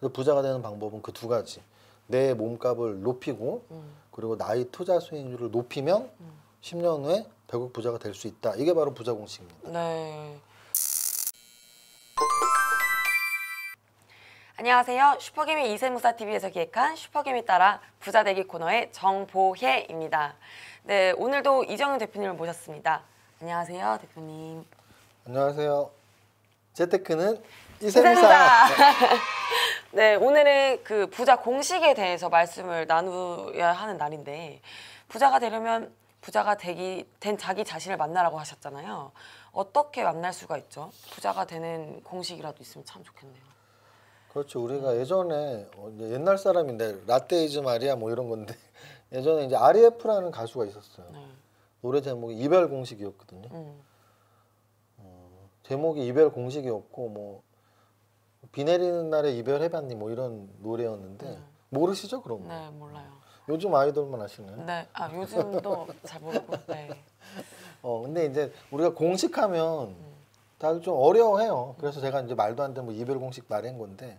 그래서 부자가 되는 방법은 그 두 가지. 내 몸값을 높이고 음. 그리고 나의 투자 수익률을 높이면 음. 10년 후에 1국 부자가 될 수 있다. 이게 바로 부자 공식입니다. 네. 안녕하세요. 슈퍼개미 이세무사 TV에서 기획한 슈퍼개미 따라 부자 되기 코너의 정보혜입니다. 네, 오늘도 이정윤 대표님을 모셨습니다. 안녕하세요, 대표님. 안녕하세요. 재테크는 이세무사. 네, 오늘은 그 부자 공식에 대해서 말씀을 나누어야 하는 날인데 부자가 되려면 부자가 되기 된 자기 자신을 만나라고 하셨잖아요. 어떻게 만날 수가 있죠? 부자가 되는 공식이라도 있으면 참 좋겠네요. 그렇죠. 우리가 예전에 어, 옛날 사람인데 라떼이즈 마리아 뭐 이런 건데 예전에 이제 RF라는 가수가 있었어요. 네. 노래 제목이 이별 공식이었거든요. 음. 음, 제목이 이별 공식이었고 뭐비 내리는 날에 이별 해봤니 뭐 이런 노래였는데 네. 모르시죠 그런 거? 네 몰라요. 요즘 아이돌만 아시나요? 네, 아 요즘도 잘 모르고. 네. 어 근데 이제 우리가 공식하면 음. 다들 좀 어려워해요. 그래서 제가 이제 말도 안 되는 뭐 이별 공식 말한 건데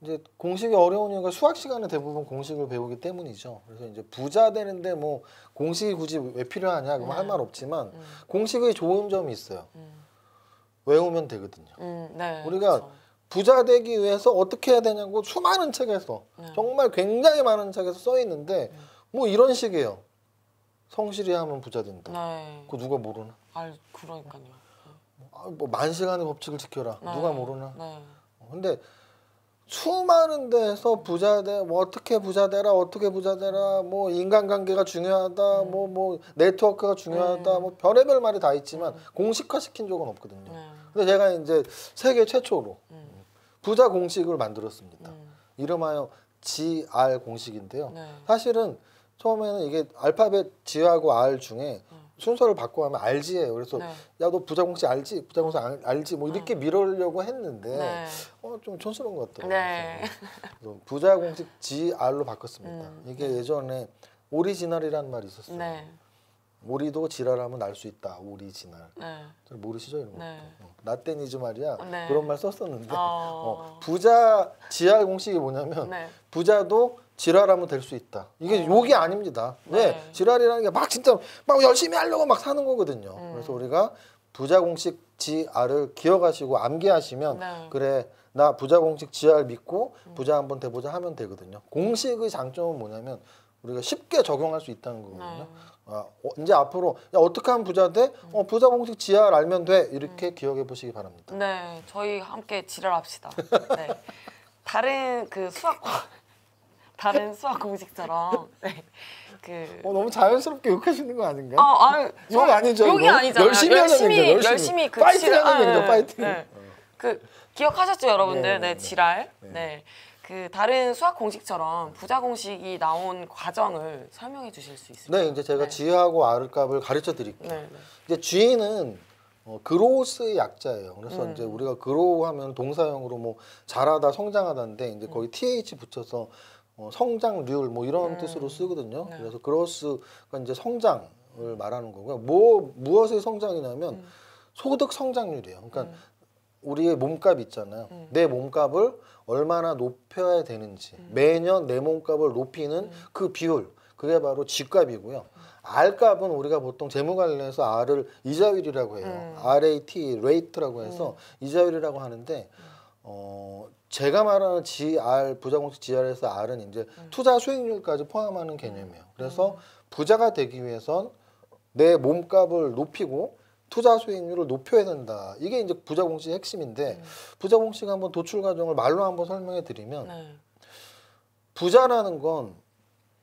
이제 공식이 어려운 이유가 수학 시간에 대부분 공식을 배우기 때문이죠. 그래서 이제 부자 되는데 뭐 공식이 굳이 왜 필요하냐 그럼 네. 할말 없지만 음. 공식의 좋은 점이 있어요. 음. 외우면 되거든요. 음, 네, 우리가 그렇죠. 부자 되기 위해서 어떻게 해야 되냐고 수많은 책에서 네. 정말 굉장히 많은 책에서 써 있는데 네. 뭐 이런 식이에요. 성실히 하면 부자 된다. 네. 그거 누가 모르나? 아, 그러니까요. 아, 뭐 만 시간의 법칙을 지켜라. 네. 누가 모르나? 네. 어, 근데 수많은 데서 부자 돼, 뭐 어떻게 부자 되라, 어떻게 부자 되라, 뭐 인간관계가 중요하다, 뭐 뭐 네. 뭐 네트워크가 중요하다, 음. 뭐 별의별 말이 다 있지만 음. 공식화 시킨 적은 없거든요. 근데 제가 이제 세계 최초로 부자 공식을 만들었습니다. 음. 이름하여 GR 공식인데요. 네. 사실은 처음에는 이게 알파벳 G하고 R 중에 음. 순서를 바꿔 하면 알지예요 그래서 네. 야너 부자 공식 알지? 부자 공식 알지? 뭐 이렇게 미으려고 네. 했는데 네. 어, 좀 촌스러운 것 같더라고요. 네. 부자 공식 GR로 바꿨습니다. 음. 이게 예전에 오리지널이라는 말이 있었어요. 네. 우리도 지랄하면 날 수 있다. 우리지랄 네. 모르시죠 이런 거. 네. 어, 나 때니즈 말이야. 네. 그런 말 썼었는데 어... 어, 부자 지할 공식이 뭐냐면 네. 부자도 지랄하면 될 수 있다. 이게 어... 욕이 아닙니다. 왜 네. 지랄이라는 게 막 진짜 막 열심히 하려고 막 사는 거거든요. 음. 그래서 우리가 부자 공식 지알을 기억하시고 암기하시면 네. 그래 나 부자 공식 지알 믿고 음. 부자 한번 돼보자 하면 되거든요. 공식의 장점은 뭐냐면 우리가 쉽게 적용할 수 있다는 거거든요. 네. 아, 어, 이제 앞으로 야, 어떻게 하면 부자 돼? 어, 부자 공식 지하 알면 돼. 이렇게 음. 기억해 보시기 바랍니다. 네, 저희 함께 지랄합시다. 네. 다른 그 수학 다른 수학 공식처럼 네. 그 어, 너무 자연스럽게 욕하시는 거 아닌가? 아, 아욕 아니죠. 욕이 아니잖아요. 열심히 열심히 하는 열심 열심히 그 파이팅 하는 아, 네. 파이팅. 네. 그 기억하셨죠, 여러분들? 네, 네, 네 지랄. 네. 그 다른 수학 공식처럼 부자 공식이 나온 과정을 설명해 주실 수 있을까요? 네, 이제 제가 네. G하고 R 값을 가르쳐 드릴게요. 네, 네. 이제 G는 어, 그로스의 약자예요. 그래서 음. 이제 우리가 그로우하면 동사형으로 뭐 자라다, 성장하다인데 이제 거의 음. th 붙여서 어, 성장률 뭐 이런 음. 뜻으로 쓰거든요. 네. 그래서 그로스가 이제 성장을 말하는 거고요. 뭐 무엇의 성장이냐면 음. 소득 성장률이에요. 그러니까 음. 우리의 몸값 있잖아요. 음. 내 몸값을 얼마나 높여야 되는지 음. 매년 내 몸값을 높이는 음. 그 비율 그게 바로 집값이고요. 음. R값은 우리가 보통 재무관련해서 R을 이자율이라고 해요. 음. RAT, 레이트라고 해서 음. 이자율이라고 하는데 어, 제가 말하는 GR, 부자공식 GR에서 R은 이제 투자 수익률까지 포함하는 개념이에요. 그래서 부자가 되기 위해선 내 몸값을 높이고 투자 수익률을 높여야 된다. 이게 이제 부자 공식의 핵심인데 음. 부자 공식 한번 도출 과정을 말로 한번 설명해 드리면 네. 부자라는 건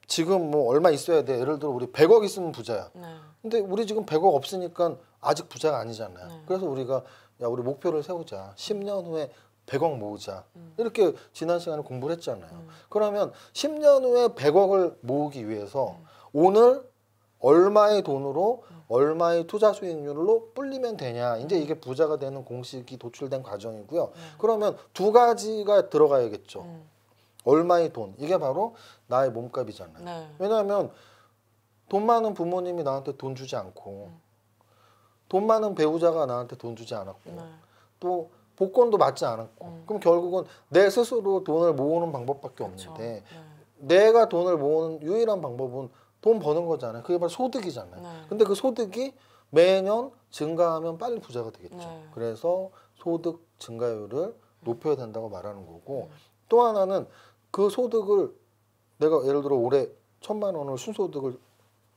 지금 뭐 얼마 있어야 돼. 예를 들어 우리 100억 있으면 부자야. 네. 근데 우리 지금 100억 없으니까 아직 부자가 아니잖아요. 네. 그래서 우리가 야 우리 목표를 세우자. 10년 후에 100억 모으자. 음. 이렇게 지난 시간에 공부를 했잖아요. 음. 그러면 10년 후에 100억을 모으기 위해서 음. 오늘 얼마의 돈으로 음. 얼마의 투자 수익률로 불리면 되냐. 이제 음. 이게 부자가 되는 공식이 도출된 과정이고요. 음. 그러면 두 가지가 들어가야겠죠. 얼마의 돈. 이게 바로 나의 몸값이잖아요. 네. 왜냐하면 돈 많은 부모님이 나한테 돈 주지 않고 돈 많은 배우자가 나한테 돈 주지 않았고 네. 또 복권도 맞지 않았고 음. 그럼 결국은 내 스스로 돈을 모으는 방법밖에 그쵸. 없는데 네. 내가 돈을 모으는 유일한 방법은 돈 버는 거잖아요. 그게 바로 소득이잖아요. 네. 근데 그 소득이 매년 증가하면 빨리 부자가 되겠죠. 네. 그래서 소득 증가율을 음. 높여야 된다고 말하는 거고 네. 또 하나는 그 소득을 내가 예를 들어 올해 천만 원을 순소득을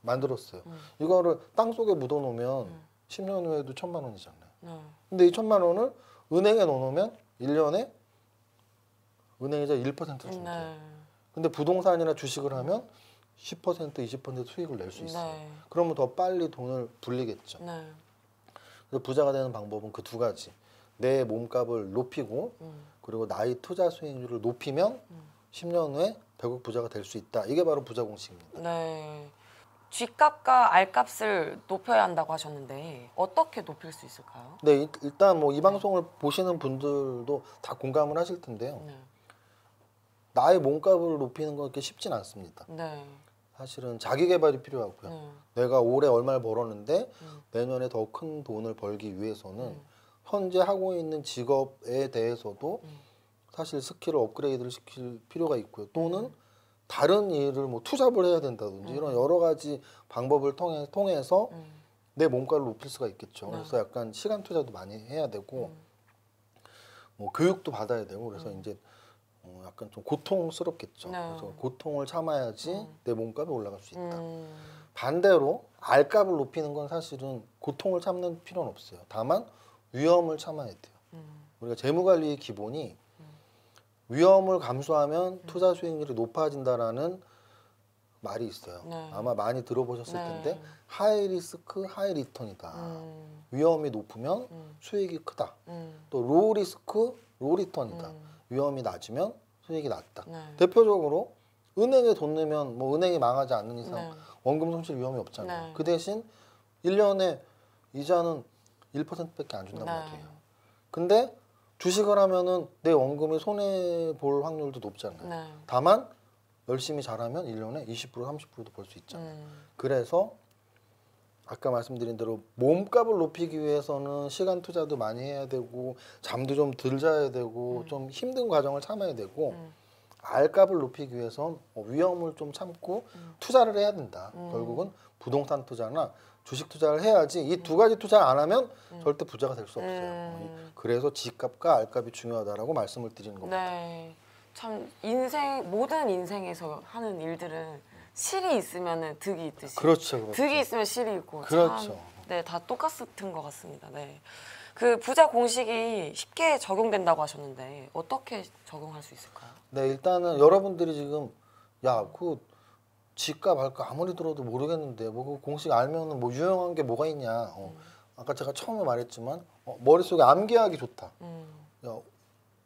만들었어요. 음. 이거를 땅 속에 묻어놓으면 십년 후에도 천만 원이잖아요. 네. 근데 이 천만 원을 은행에 넣어놓으면 일년에 은행이자 일퍼센트를 준대요. 네. 근데 부동산이나 주식을 하면 10% 20% 수익을 낼수 네. 있어요. 네. 그러면 더 빨리 돈을 불리겠죠. 네. 그래서 부자가 되는 방법은 그 두 가지. 내 몸값을 높이고 음. 그리고 나의 투자 수익률을 높이면 음. 10년 후에 100억 부자가 될 수 있다. 이게 바로 부자 공식입니다. 네. 쥐값과알값을 높여야 한다고 하셨는데 어떻게 높일 수 있을까요? 네, 일단 뭐 이 방송을 네. 보시는 분들도 다 공감을 하실 텐데요. 네. 나의 몸값을 높이는 건 그렇게 쉽진 않습니다. 네. 사실은 자기 개발이 필요하고요. 음. 내가 올해 얼마를 벌었는데 음. 내년에 더 큰 돈을 벌기 위해서는 음. 현재 하고 있는 직업에 대해서도 음. 사실 스킬을 업그레이드를 시킬 필요가 있고요. 또는 음. 다른 일을 뭐 투잡을 해야 된다든지 음. 이런 여러 가지 방법을 통해, 통해서 내몸값을 높일 수가 있겠죠. 네. 그래서 약간 시간 투자도 많이 해야 되고 뭐 교육도 받아야 되고 그래서 음. 이제 어, 약간 좀 고통스럽겠죠. 네. 그래서 고통을 참아야지 음. 내 몸값이 올라갈 수 있다. 음. 반대로 알값을 높이는 건 사실은 고통을 참는 필요는 없어요. 다만 위험을 참아야 돼요. 음. 우리가 재무관리의 기본이 음. 위험을 감수하면 음. 투자 수익률이 높아진다라는 말이 있어요. 네. 아마 많이 들어보셨을 네. 텐데 하이 리스크 하이 리턴이다. 음. 위험이 높으면 수익이 크다. 또로 리스크 로 리턴이다. 위험이 낮으면 손익이 낮다. 네. 대표적으로 은행에 돈 내면 뭐 은행이 망하지 않는 이상 네. 원금 손실 위험이 없잖아요. 네. 그 대신 1년에 이자는 1%밖에 안 준단 네. 말이에요. 근데 주식을 하면은 내원금을 손해 볼 확률도 높잖아요. 네. 다만 열심히 잘하면 1년에 20% 30%도 벌 수 있잖아요. 음. 그래서 아까 말씀드린 대로 몸값을 높이기 위해서는 시간 투자도 많이 해야 되고 잠도 좀덜 자야 되고 음. 좀 힘든 과정을 참아야 되고 음. 알값을 높이기 위해선 뭐 위험을 좀 참고 음. 투자를 해야 된다. 음. 결국은 부동산 투자나 주식 투자를 해야지 이 두 가지 투자를 안 하면 음. 절대 부자가 될 수 없어요. 음. 그래서 집값과 알값이 중요하다라고 말씀을 드리는 겁니다. 네. 참 인생 모든 인생에서 하는 일들은 실이 있으면 득이 있듯이 그렇죠, 그렇죠. 득이 있으면 실이 있고 그렇죠. 네다 똑같은 것 같습니다. 네. 그 부자 공식이 쉽게 적용된다고 하셨는데 어떻게 적용할 수 있을까요? 네 일단은 여러분들이 지금 야 그 집값 할까 아무리 들어도 모르겠는데 뭐 그 공식 알면은 뭐 유용한 게 뭐가 있냐 어. 음. 아까 제가 처음에 말했지만 어, 머릿속에 암기하기 좋다 음. 야,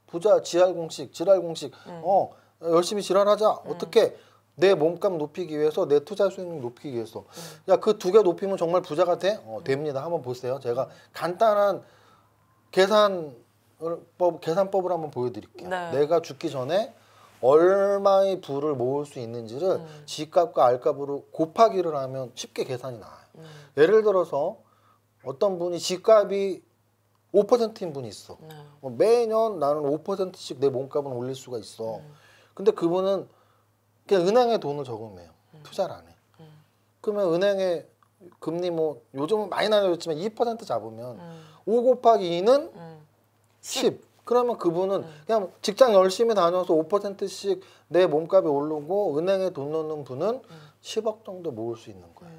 부자 지랄 공식 지랄 공식 음. 어 열심히 지랄하자 음. 어떻게 내 몸값 높이기 위해서 내 투자 수익률 높이기 위해서 음. 야그 두 개 높이면 정말 부자가 돼? 어, 음. 됩니다. 한번 보세요. 제가 간단한 계산법 계산법을 한번 보여드릴게요. 네. 내가 죽기 전에 얼마의 부를 모을 수 있는지를 음. G값과 알값으로 곱하기를 하면 쉽게 계산이 나와요. 음. 예를 들어서 어떤 분이 G값이 5%인 분이 있어. 네. 어, 매년 나는 5%씩 내몸값을 올릴 수가 있어. 음. 근데 그분은 그냥 은행에 돈을 저금해요. 음. 투자를 안 해. 음. 그러면 은행에 금리 뭐 요즘은 많이 나눠졌지만 2% 잡으면 음. 5 곱하기 2는 음. 10. 10. 그러면 그분은 음. 그냥 직장 열심히 다녀서 5%씩 내 몸값이 오르고 은행에 돈 넣는 분은 10억 정도 모을 수 있는 거예요.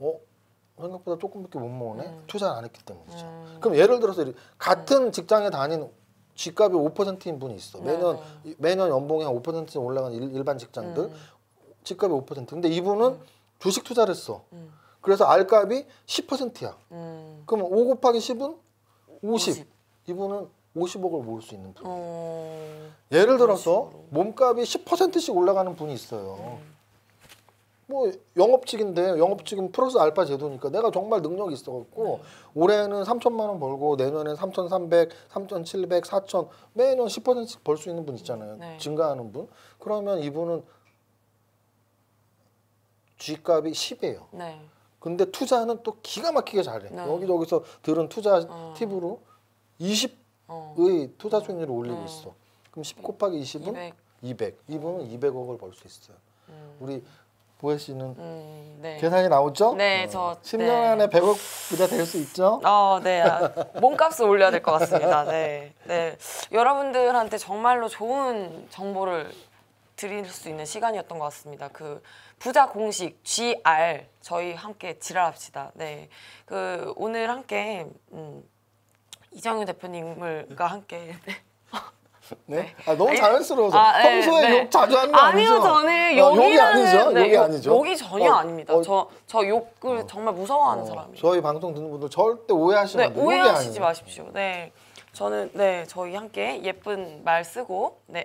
어? 생각보다 조금밖에 못 모으네? 투자를 안 했기 때문이죠. 그럼 예를 들어서 같은 직장에 다니는 집값이 5%인 분이 있어. 네, 매년 네. 매년 연봉이 한5%올라가는 일, 반 직장들 음. 집값이 5%. 근데 이분은 음. 주식 투자를 했어. 음. 그래서 알값이 10%야. 음. 그럼 5 곱하기 10은 50. 50. 이분은 50억을 모을 수 있는 분이에요. 어... 예를 들어서 몸값이 10%씩 올라가는 분이 있어요. 음. 뭐 영업직인데 영업직은 플러스 알파 제도니까 내가 정말 능력이 있어갖고 네. 올해는 3천만 원 벌고 내년엔 3,300, 3,700, 4천 매년 10%씩 벌 수 있는 분 있잖아요. 네. 증가하는 분. 그러면 이분은 G값이 10이에요. 네. 근데 투자는 또 기가 막히게 잘해. 네. 여기저기서 들은 투자 어. 팁으로 20의 어. 투자 수익률을 음. 올리고 어. 있어. 그럼 10 곱하기 20은 200. 200. 이분은 200억을 벌 수 있어요. 음. 우리 보혜 씨는 음, 네. 계산이 나오죠? 네, 어. 저 10년 네. 안에 100억 부자 될 수 있죠? 어, 네. 아, 몸값을 올려야 될 것 같습니다. 네. 네. 여러분들한테 정말로 좋은 정보를 드릴 수 있는 시간이었던 것 같습니다. 그 부자 공식 GR 저희 함께 지랄합시다. 네. 그 오늘 함께 음, 이정유 대표님과 함께 네. 네? 네? 아, 너무 자연스러워서 아, 네, 평소에 네. 욕 자주 하는 거 아니죠? 아니요 저는 어, 욕이라는 욕이 아니죠? 네, 욕이 아니죠? 욕이 전혀 어, 아닙니다. 어, 저, 저 욕을 어. 정말 무서워하는 어, 사람이에요. 저희 방송 듣는 분들 절대 오해하시면 네, 오해하시지 마십시오. 네, 저는 네 저희 함께 예쁜 말 쓰고 네.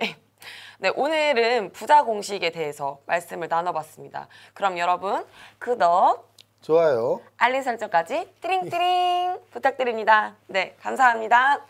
네, 오늘은 부자 공식에 대해서 말씀을 나눠봤습니다. 그럼 여러분 구독, 좋아요, 알림 설정까지 띠링띠링 부탁드립니다. 네, 감사합니다.